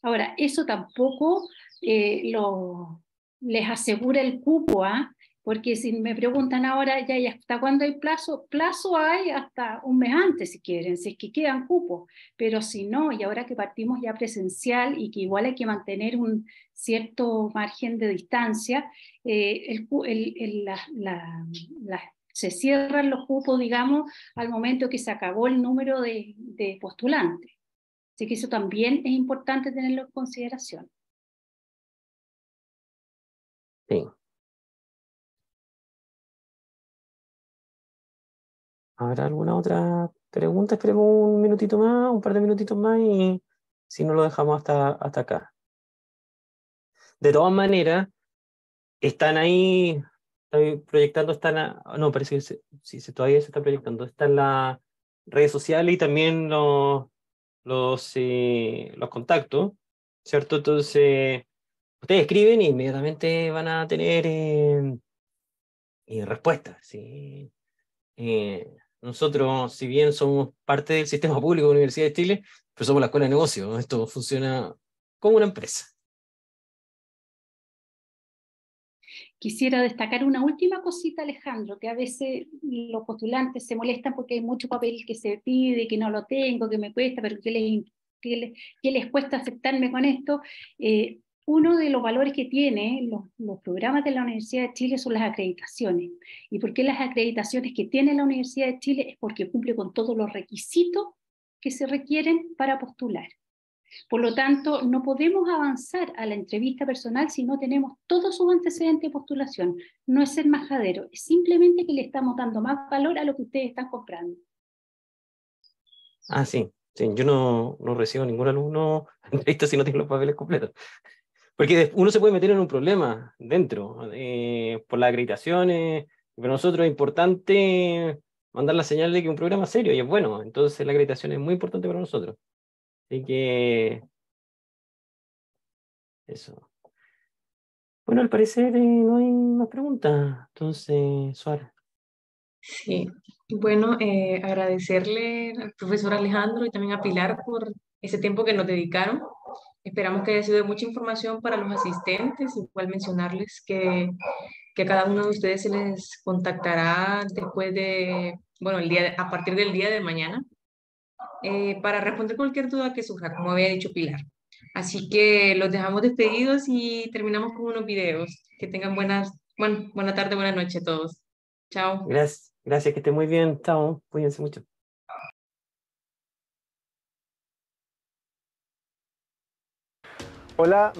Ahora, eso tampoco eh, lo, les asegura el cupo, ¿ah? porque si me preguntan ahora, ya, ¿y hasta cuándo hay plazo? Plazo hay hasta un mes antes, si quieren, si es que quedan cupos, pero si no, y ahora que partimos ya presencial y que igual hay que mantener un cierto margen de distancia, eh, se cierran los cupos, digamos, al momento que se acabó el número de postulantes. Así que eso también es importante tenerlo en consideración. Sí. ¿Habrá alguna otra pregunta? Esperemos un minutito más, un par de minutitos más y si no lo dejamos hasta, hasta acá. De todas maneras, están ahí proyectando, están, no, parece que se, todavía se está proyectando, están las redes sociales y también los, los, eh, los contactos, ¿cierto? Entonces, ustedes escriben y e inmediatamente van a tener respuesta. Eh, eh, respuestas. ¿sí? nosotros, si bien somos parte del sistema público de la Universidad de Chile, pero somos la escuela de negocios. esto funciona como una empresa. Quisiera destacar una última cosita, Alejandro, que a veces los postulantes se molestan porque hay mucho papel que se pide, que no lo tengo, que me cuesta, pero que les, que les, cuesta aceptarme con esto. Eh, uno de los valores que tiene los, los, programas de la Universidad de Chile son las acreditaciones. ¿Y por qué las acreditaciones que tiene la Universidad de Chile? Es porque cumple con todos los requisitos que se requieren para postular. Por lo tanto, no podemos avanzar a la entrevista personal si no tenemos todos su antecedentes de postulación. No es ser majadero, es simplemente que le estamos dando más valor a lo que ustedes están comprando. Ah, sí. Yo no, recibo ningún alumno <laughs> entrevista si no tengo los papeles completos. Porque uno se puede meter en un problema dentro, eh, por las acreditaciones. Para nosotros es importante mandar la señal de que un programa es serio y es bueno. Entonces la acreditación es muy importante para nosotros. Así que eso. Bueno, al parecer eh, no hay más preguntas. Entonces, Suárez. Sí, bueno, eh, agradecerle al profesor Alejandro y también a Pilar por ese tiempo que nos dedicaron. Esperamos que haya sido de mucha información para los asistentes, igual mencionarles que, que a cada uno de ustedes se les contactará después de, bueno, el día, a partir del día de mañana eh, para responder cualquier duda que surja, como había dicho Pilar. Así que los dejamos despedidos y terminamos con unos videos. Que tengan buenas, bueno, buena tarde, buena noche a todos. Chao. Gracias, gracias, que estén muy bien. Chao, cuídense mucho. Hola.